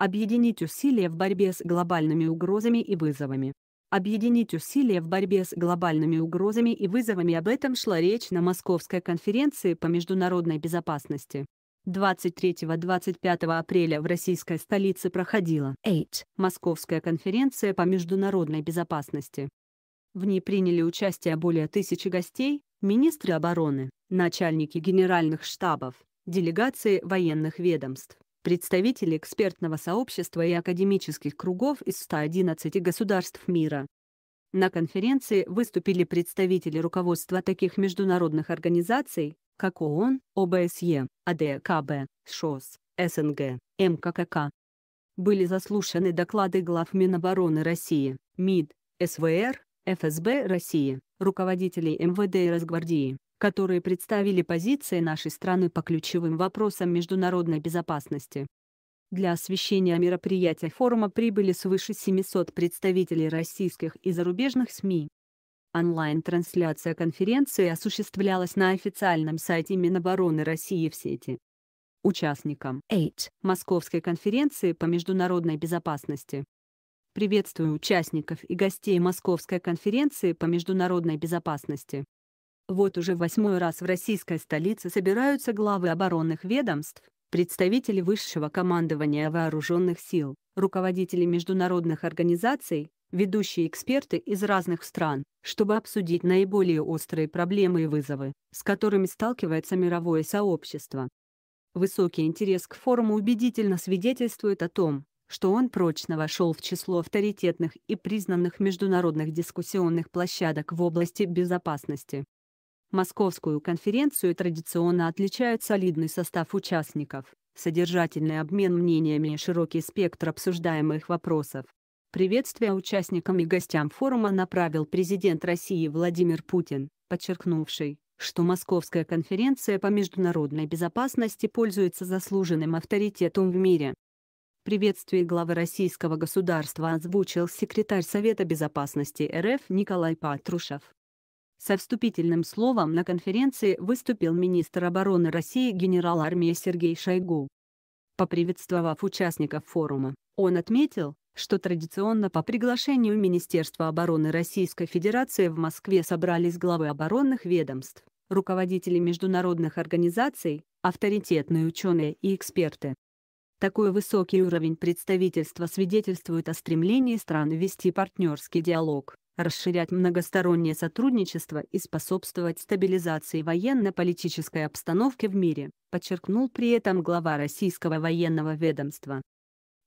Объединить усилия в борьбе с глобальными угрозами и вызовами. Объединить усилия в борьбе с глобальными угрозами и вызовами об этом шла речь на Московской конференции по международной безопасности. 23-25 апреля в российской столице проходила 8 Московская конференция по международной безопасности. В ней приняли участие более тысячи гостей, министры обороны, начальники генеральных штабов, делегации военных ведомств представители экспертного сообщества и академических кругов из 111 государств мира. На конференции выступили представители руководства таких международных организаций, как ООН, ОБСЕ, АДКБ, ШОС, СНГ, МККК. Эм Были заслушаны доклады глав Минобороны России, МИД, СВР, ФСБ России, руководителей МВД эм и Росгвардии, которые представили позиции нашей страны по ключевым вопросам международной безопасности. Для освещения мероприятия форума прибыли свыше 700 представителей российских и зарубежных СМИ. Онлайн-трансляция конференции осуществлялась на официальном сайте Минобороны России в сети. Участникам 8 Московской конференции по международной безопасности. Приветствую участников и гостей Московской конференции по международной безопасности. Вот уже восьмой раз в российской столице собираются главы оборонных ведомств, представители высшего командования вооруженных сил, руководители международных организаций, ведущие эксперты из разных стран, чтобы обсудить наиболее острые проблемы и вызовы, с которыми сталкивается мировое сообщество. Высокий интерес к форуму убедительно свидетельствует о том, что он прочно вошел в число авторитетных и признанных международных дискуссионных площадок в области безопасности. Московскую конференцию традиционно отличают солидный состав участников, содержательный обмен мнениями и широкий спектр обсуждаемых вопросов. Приветствие участникам и гостям форума направил президент России Владимир Путин, подчеркнувший, что Московская конференция по международной безопасности пользуется заслуженным авторитетом в мире. Приветствие главы российского государства озвучил секретарь Совета безопасности РФ Николай Патрушев. Со вступительным словом на конференции выступил министр обороны России генерал армии Сергей Шойгу. Поприветствовав участников форума, он отметил, что традиционно по приглашению Министерства обороны Российской Федерации в Москве собрались главы оборонных ведомств, руководители международных организаций, авторитетные ученые и эксперты. Такой высокий уровень представительства свидетельствует о стремлении стран вести партнерский диалог, расширять многостороннее сотрудничество и способствовать стабилизации военно-политической обстановки в мире, подчеркнул при этом глава российского военного ведомства.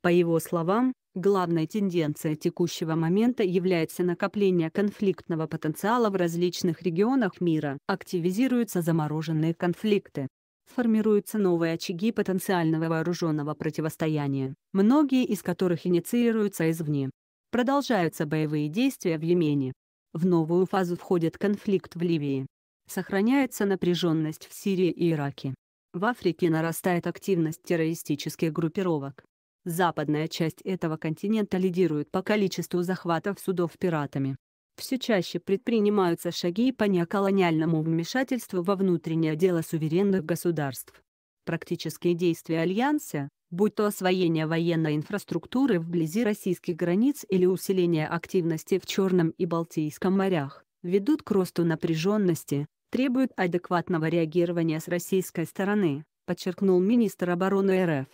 По его словам, главной тенденцией текущего момента является накопление конфликтного потенциала в различных регионах мира. Активизируются замороженные конфликты. Формируются новые очаги потенциального вооруженного противостояния, многие из которых инициируются извне. Продолжаются боевые действия в Йемене. В новую фазу входит конфликт в Ливии. Сохраняется напряженность в Сирии и Ираке. В Африке нарастает активность террористических группировок. Западная часть этого континента лидирует по количеству захватов судов пиратами. Все чаще предпринимаются шаги по неоколониальному вмешательству во внутреннее дело суверенных государств. Практические действия Альянса, будь то освоение военной инфраструктуры вблизи российских границ или усиление активности в Черном и Балтийском морях, ведут к росту напряженности, требуют адекватного реагирования с российской стороны, подчеркнул министр обороны РФ.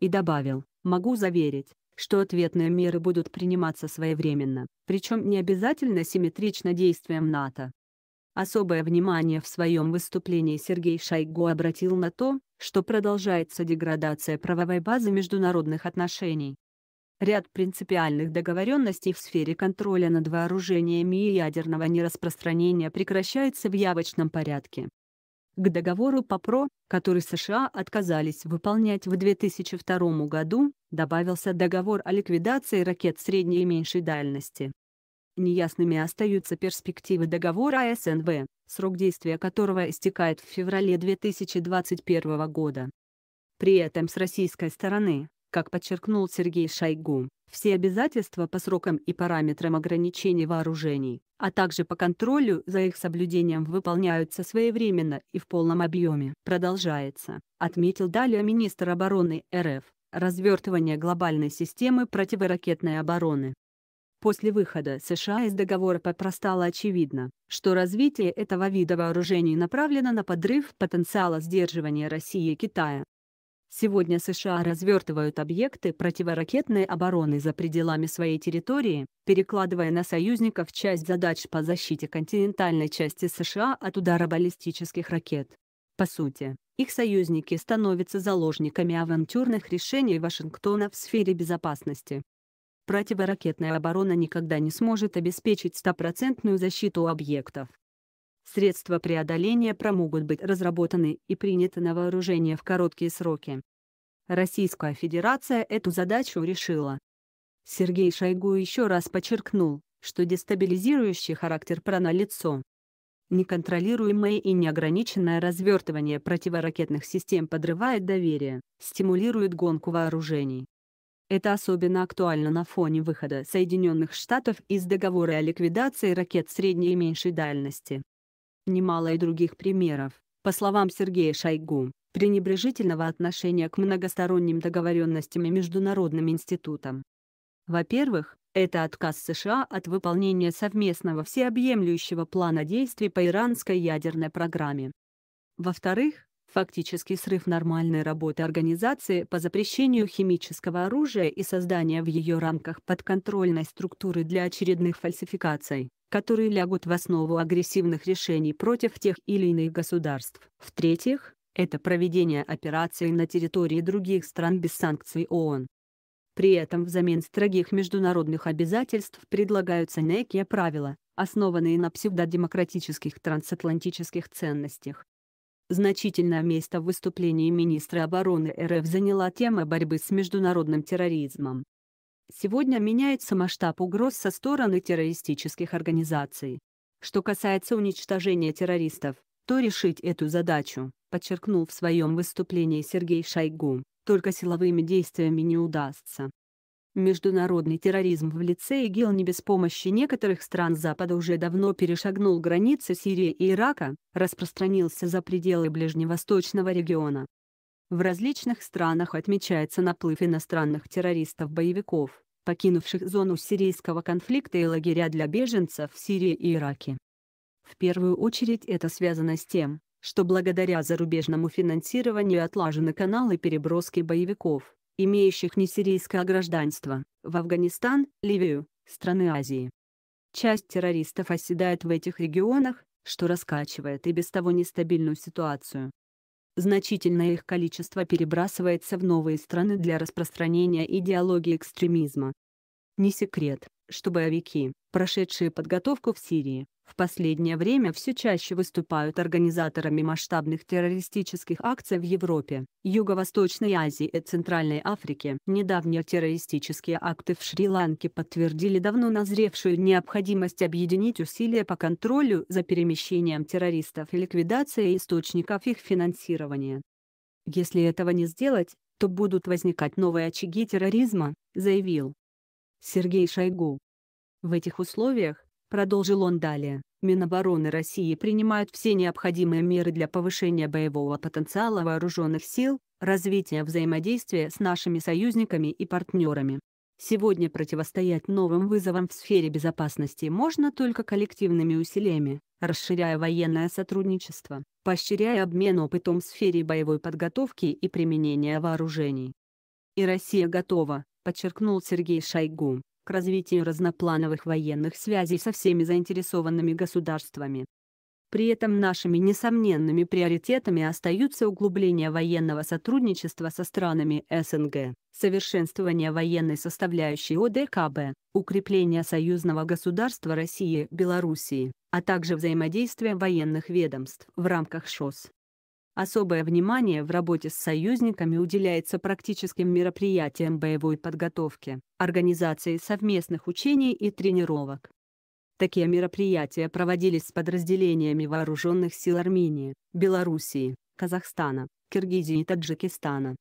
И добавил, могу заверить, что ответные меры будут приниматься своевременно, причем не обязательно симметрично действиям НАТО, Особое внимание в своем выступлении Сергей Шойгу обратил на то, что продолжается деградация правовой базы международных отношений. Ряд принципиальных договоренностей в сфере контроля над вооружениями и ядерного нераспространения прекращается в явочном порядке. К договору по ПРО, который США отказались выполнять в 2002 году, добавился договор о ликвидации ракет средней и меньшей дальности. Неясными остаются перспективы договора СНВ, срок действия которого истекает в феврале 2021 года. При этом с российской стороны, как подчеркнул Сергей Шойгу, все обязательства по срокам и параметрам ограничений вооружений, а также по контролю за их соблюдением выполняются своевременно и в полном объеме. Продолжается, отметил далее министр обороны РФ, развертывание глобальной системы противоракетной обороны. После выхода США из договора ПЭПРО стало очевидно, что развитие этого вида вооружений направлено на подрыв потенциала сдерживания России и Китая. Сегодня США развертывают объекты противоракетной обороны за пределами своей территории, перекладывая на союзников часть задач по защите континентальной части США от удара баллистических ракет. По сути, их союзники становятся заложниками авантюрных решений Вашингтона в сфере безопасности противоракетная оборона никогда не сможет обеспечить стопроцентную защиту объектов. Средства преодоления ПРО могут быть разработаны и приняты на вооружение в короткие сроки. Российская Федерация эту задачу решила. Сергей Шойгу еще раз подчеркнул, что дестабилизирующий характер ПРО налицо. Неконтролируемое и неограниченное развертывание противоракетных систем подрывает доверие, стимулирует гонку вооружений, это особенно актуально на фоне выхода Соединенных Штатов из договора о ликвидации ракет средней и меньшей дальности. Немало и других примеров. По словам Сергея Шойгу, пренебрежительного отношения к многосторонним договоренностям и международным институтам. Во-первых, это отказ США от выполнения совместного всеобъемлющего плана действий по иранской ядерной программе. Во-вторых, Фактический срыв нормальной работы организации по запрещению химического оружия и создание в ее рамках подконтрольной структуры для очередных фальсификаций, которые лягут в основу агрессивных решений против тех или иных государств. В-третьих, это проведение операций на территории других стран без санкций ООН. При этом взамен строгих международных обязательств предлагаются некие правила, основанные на псевдодемократических трансатлантических ценностях, Значительное место в выступлении министра обороны РФ заняла тема борьбы с международным терроризмом. Сегодня меняется масштаб угроз со стороны террористических организаций. Что касается уничтожения террористов, то решить эту задачу, подчеркнул в своем выступлении Сергей Шойгу, только силовыми действиями не удастся. Международный терроризм в лице ИГИЛ не без помощи некоторых стран Запада уже давно перешагнул границы Сирии и Ирака, распространился за пределы ближневосточного региона. В различных странах отмечается наплыв иностранных террористов-боевиков, покинувших зону сирийского конфликта и лагеря для беженцев в Сирии и Ираке. В первую очередь это связано с тем, что благодаря зарубежному финансированию отлажены каналы переброски боевиков, имеющих несирийское гражданство, в Афганистан, Ливию, страны Азии. Часть террористов оседает в этих регионах, что раскачивает и без того нестабильную ситуацию. Значительное их количество перебрасывается в новые страны для распространения идеологии экстремизма. Не секрет, что боевики, прошедшие подготовку в Сирии, в последнее время все чаще выступают организаторами масштабных террористических акций в Европе, Юго-Восточной Азии и Центральной Африке. Недавние террористические акты в Шри-Ланке подтвердили давно назревшую необходимость объединить усилия по контролю за перемещением террористов и ликвидации источников их финансирования. Если этого не сделать, то будут возникать новые очаги терроризма, заявил Сергей Шойгу. В этих условиях, продолжил он далее, Минобороны России принимают все необходимые меры для повышения боевого потенциала вооруженных сил, развития взаимодействия с нашими союзниками и партнерами. Сегодня противостоять новым вызовам в сфере безопасности можно только коллективными усилиями, расширяя военное сотрудничество, поощряя обмен опытом в сфере боевой подготовки и применения вооружений. И Россия готова, подчеркнул Сергей Шойгу, к развитию разноплановых военных связей со всеми заинтересованными государствами. При этом нашими несомненными приоритетами остаются углубление военного сотрудничества со странами СНГ, совершенствование военной составляющей ОДКБ, укрепление союзного государства России-Белоруссии, и а также взаимодействие военных ведомств в рамках ШОС. Особое внимание в работе с союзниками уделяется практическим мероприятиям боевой подготовки, организации совместных учений и тренировок. Такие мероприятия проводились с подразделениями вооруженных сил Армении, Белоруссии, Казахстана, Киргизии и Таджикистана.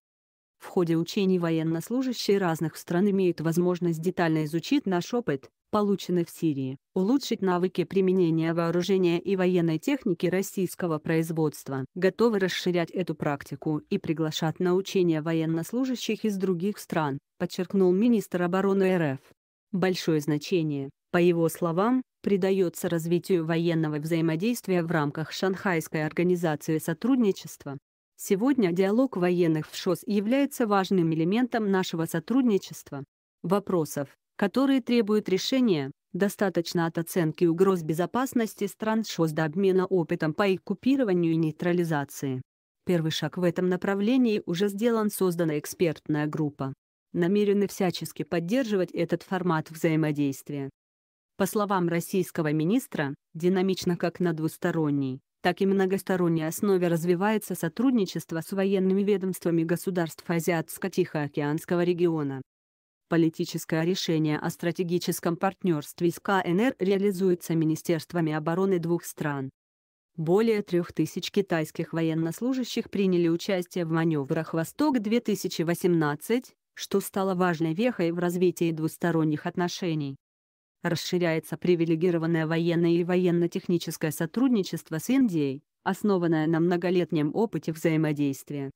В ходе учений военнослужащие разных стран имеют возможность детально изучить наш опыт, получены в Сирии, улучшить навыки применения вооружения и военной техники российского производства, готовы расширять эту практику и приглашать на учения военнослужащих из других стран, подчеркнул министр обороны РФ. Большое значение, по его словам, придается развитию военного взаимодействия в рамках Шанхайской организации сотрудничества. Сегодня диалог военных в ШОС является важным элементом нашего сотрудничества. Вопросов, которые требуют решения, достаточно от оценки угроз безопасности стран ШОС до обмена опытом по их купированию и нейтрализации. Первый шаг в этом направлении уже сделан создана экспертная группа. Намерены всячески поддерживать этот формат взаимодействия. По словам российского министра, динамично как на двусторонней, так и многосторонней основе развивается сотрудничество с военными ведомствами государств Азиатско-Тихоокеанского региона. Политическое решение о стратегическом партнерстве с КНР реализуется Министерствами обороны двух стран. Более трех тысяч китайских военнослужащих приняли участие в маневрах «Восток-2018», что стало важной вехой в развитии двусторонних отношений. Расширяется привилегированное военное и военно-техническое сотрудничество с Индией, основанное на многолетнем опыте взаимодействия.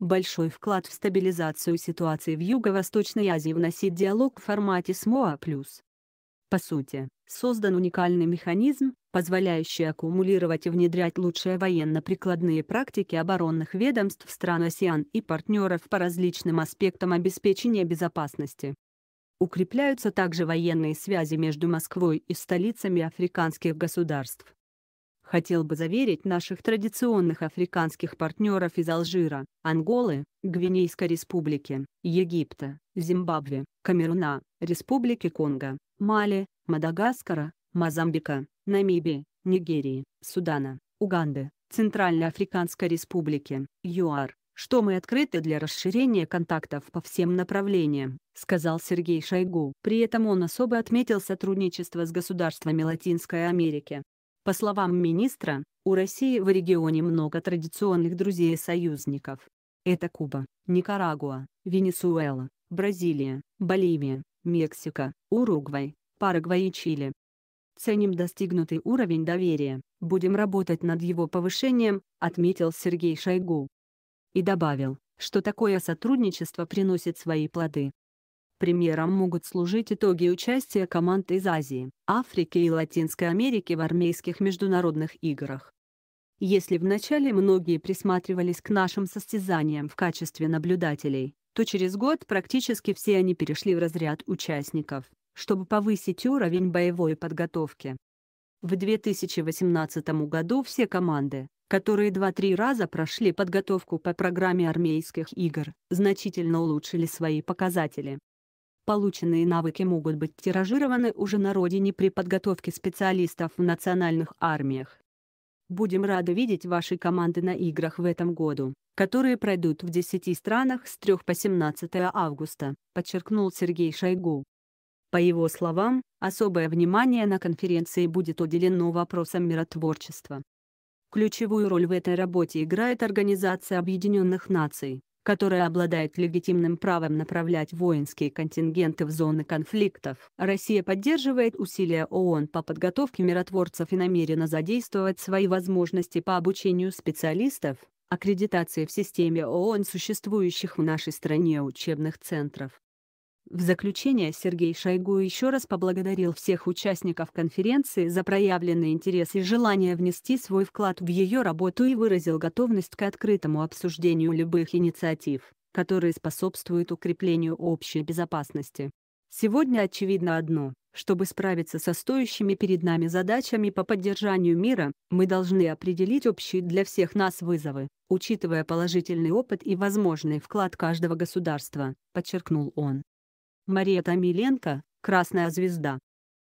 Большой вклад в стабилизацию ситуации в Юго-Восточной Азии вносит диалог в формате СМОА+. По сути, создан уникальный механизм, позволяющий аккумулировать и внедрять лучшие военно-прикладные практики оборонных ведомств стран АСИАН и партнеров по различным аспектам обеспечения безопасности. Укрепляются также военные связи между Москвой и столицами африканских государств хотел бы заверить наших традиционных африканских партнеров из Алжира, Анголы, Гвинейской республики, Египта, Зимбабве, Камеруна, Республики Конго, Мали, Мадагаскара, Мозамбика, Намибии, Нигерии, Судана, Уганды, Центральноафриканской республики, ЮАР, что мы открыты для расширения контактов по всем направлениям, сказал Сергей Шойгу. При этом он особо отметил сотрудничество с государствами Латинской Америки, по словам министра, у России в регионе много традиционных друзей и союзников. Это Куба, Никарагуа, Венесуэла, Бразилия, Боливия, Мексика, Уругвай, Парагвай и Чили. Ценим достигнутый уровень доверия, будем работать над его повышением, отметил Сергей Шойгу. И добавил, что такое сотрудничество приносит свои плоды. Примером могут служить итоги участия команд из Азии, Африки и Латинской Америки в армейских международных играх. Если вначале многие присматривались к нашим состязаниям в качестве наблюдателей, то через год практически все они перешли в разряд участников, чтобы повысить уровень боевой подготовки. В 2018 году все команды, которые 2-3 раза прошли подготовку по программе армейских игр, значительно улучшили свои показатели. Полученные навыки могут быть тиражированы уже на родине при подготовке специалистов в национальных армиях. Будем рады видеть ваши команды на играх в этом году, которые пройдут в 10 странах с 3 по 17 августа, подчеркнул Сергей Шойгу. По его словам, особое внимание на конференции будет уделено вопросам миротворчества. Ключевую роль в этой работе играет Организация Объединенных Наций, которая обладает легитимным правом направлять воинские контингенты в зоны конфликтов. Россия поддерживает усилия ООН по подготовке миротворцев и намерена задействовать свои возможности по обучению специалистов, аккредитации в системе ООН существующих в нашей стране учебных центров. В заключение Сергей Шойгу еще раз поблагодарил всех участников конференции за проявленный интерес и желание внести свой вклад в ее работу и выразил готовность к открытому обсуждению любых инициатив, которые способствуют укреплению общей безопасности. Сегодня очевидно одно – чтобы справиться со стоящими перед нами задачами по поддержанию мира, мы должны определить общие для всех нас вызовы, учитывая положительный опыт и возможный вклад каждого государства, подчеркнул он. Мария Томиленко, «Красная звезда».